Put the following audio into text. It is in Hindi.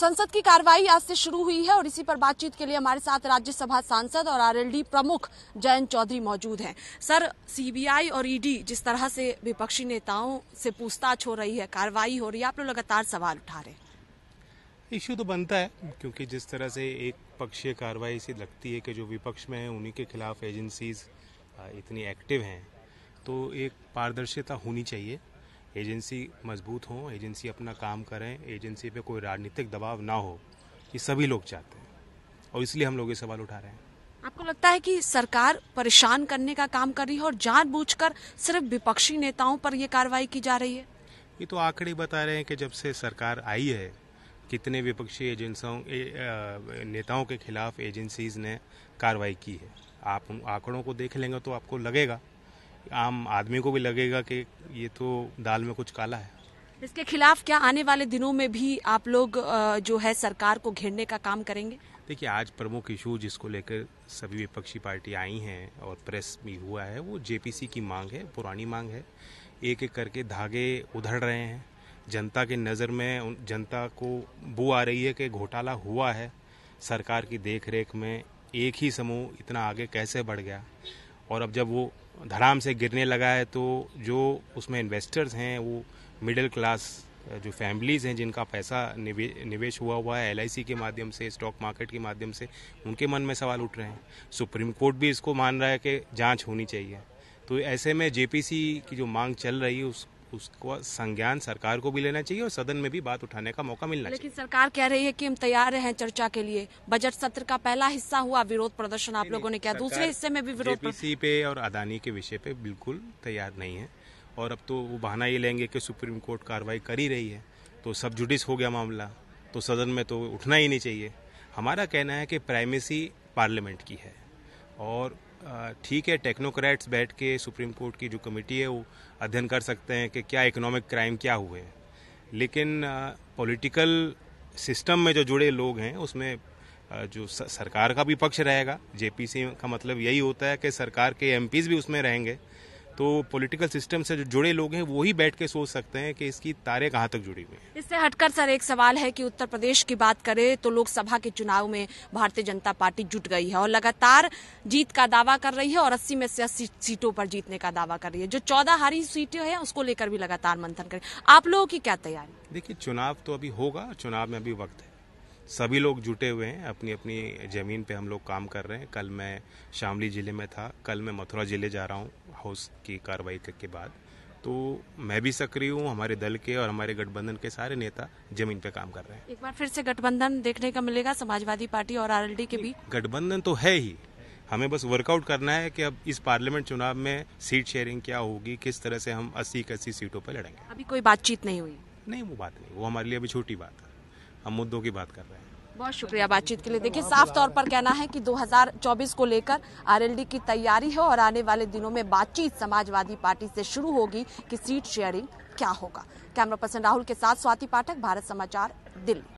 संसद की कार्यवाही आज से शुरू हुई है और इसी पर बातचीत के लिए हमारे साथ राज्यसभा सांसद और आरएलडी प्रमुख जयंत चौधरी मौजूद हैं सर सीबीआई और ईडी जिस तरह से विपक्षी नेताओं से पूछताछ हो रही है कार्रवाई हो रही है आप लोग लगातार सवाल उठा रहे हैं इश्यू तो बनता है क्योंकि जिस तरह से एक पक्षीय कार्रवाई से लगती है कि जो विपक्ष में है उन्हीं के खिलाफ एजेंसीज इतनी एक्टिव हैं तो एक पारदर्शिता होनी चाहिए एजेंसी मजबूत हो एजेंसी अपना काम करें एजेंसी पे कोई राजनीतिक दबाव ना हो ये सभी लोग चाहते हैं और इसलिए हम लोग ये सवाल उठा रहे हैं आपको लगता है कि सरकार परेशान करने का काम कर रही है और जानबूझकर सिर्फ विपक्षी नेताओं पर यह कार्रवाई की जा रही है ये तो आंकड़े बता रहे हैं कि जब से सरकार आई है कितने विपक्षी एजेंसियों नेताओं के खिलाफ एजेंसीज ने कार्रवाई की है आप आंकड़ों को देख लेंगे तो आपको लगेगा आम आदमी को भी लगेगा कि ये तो दाल में कुछ काला है इसके खिलाफ क्या आने वाले दिनों में भी आप लोग जो है सरकार को घेरने का काम करेंगे देखिए आज प्रमुख इशू जिसको लेकर सभी विपक्षी पार्टी आई हैं और प्रेस भी हुआ है वो जेपीसी की मांग है पुरानी मांग है एक एक करके धागे उधड़ रहे हैं जनता के नज़र में जनता को बू आ रही है कि घोटाला हुआ है सरकार की देखरेख में एक ही समूह इतना आगे कैसे बढ़ गया और अब जब वो धड़ाम से गिरने लगा है तो जो उसमें इन्वेस्टर्स हैं वो मिडिल क्लास जो फैमिलीज़ हैं जिनका पैसा निवे, निवेश हुआ हुआ है एल के माध्यम से स्टॉक मार्केट के माध्यम से उनके मन में सवाल उठ रहे हैं सुप्रीम कोर्ट भी इसको मान रहा है कि जांच होनी चाहिए तो ऐसे में जेपीसी की जो मांग चल रही है उस उसको संज्ञान सरकार को भी लेना चाहिए और सदन में भी बात उठाने का मौका मिलना लेकिन चाहिए। सरकार कह रही है कि हम तैयार हैं चर्चा के लिए बजट सत्र का पहला हिस्सा हुआ विरोध प्रदर्शन आप लोगों ने किया दूसरे हिस्से में भी विरोध जेपीसी पे और अदानी के विषय पे बिल्कुल तैयार नहीं है और अब तो वो बहाना ये लेंगे कि सुप्रीम कोर्ट कार्रवाई कर ही रही है तो सब जुडिस हो गया मामला तो सदन में तो उठना ही नहीं चाहिए हमारा कहना है कि प्राइमेसी पार्लियामेंट की है और ठीक है टेक्नोक्रेट्स बैठ के सुप्रीम कोर्ट की जो कमेटी है वो अध्ययन कर सकते हैं कि क्या इकोनॉमिक क्राइम क्या हुए हैं लेकिन पॉलिटिकल सिस्टम में जो जुड़े लोग हैं उसमें जो सरकार का भी पक्ष रहेगा जेपीसी का मतलब यही होता है कि सरकार के एमपीज भी उसमें रहेंगे तो पॉलिटिकल सिस्टम से जो जुड़े लोग हैं वो ही बैठ के सोच सकते हैं कि इसकी तारे कहाँ तक जुड़ी हुई इससे हटकर सर एक सवाल है कि उत्तर प्रदेश की बात करें तो लोकसभा के चुनाव में भारतीय जनता पार्टी जुट गई है और लगातार जीत का दावा कर रही है और अस्सी में से अस्सी सीटों पर जीतने का दावा कर रही है जो चौदह हारी सीटें हैं उसको लेकर भी लगातार मंथन करें आप लोगों की क्या तैयारी देखिए चुनाव तो अभी होगा चुनाव में अभी वक्त है सभी लोग जुटे हुए हैं अपनी अपनी ज़मीन पे हम लोग काम कर रहे हैं कल मैं शामली ज़िले में था कल मैं मथुरा ज़िले जा रहा हूँ हाउस की कार्रवाई के बाद तो मैं भी सक्रिय हूँ हमारे दल के और हमारे गठबंधन के सारे नेता जमीन पे काम कर रहे हैं एक बार फिर से गठबंधन देखने का मिलेगा समाजवादी पार्टी और आरएलडी के बीच गठबंधन तो है ही हमें बस वर्कआउट करना है कि अब इस पार्लियामेंट चुनाव में सीट शेयरिंग क्या होगी किस तरह से हम अस्सी अस्सी सीटों पर लड़ेंगे अभी कोई बातचीत नहीं हुई नहीं वो बात नहीं वो हमारे लिए अभी छोटी बात है हम मुद्दों की बात कर रहे हैं बहुत शुक्रिया बातचीत के लिए देखिए साफ तौर पर कहना है कि 2024 को लेकर आरएलडी की तैयारी है और आने वाले दिनों में बातचीत समाजवादी पार्टी से शुरू होगी कि सीट शेयरिंग क्या होगा कैमरा पर्सन राहुल के साथ स्वाति पाठक भारत समाचार दिल्ली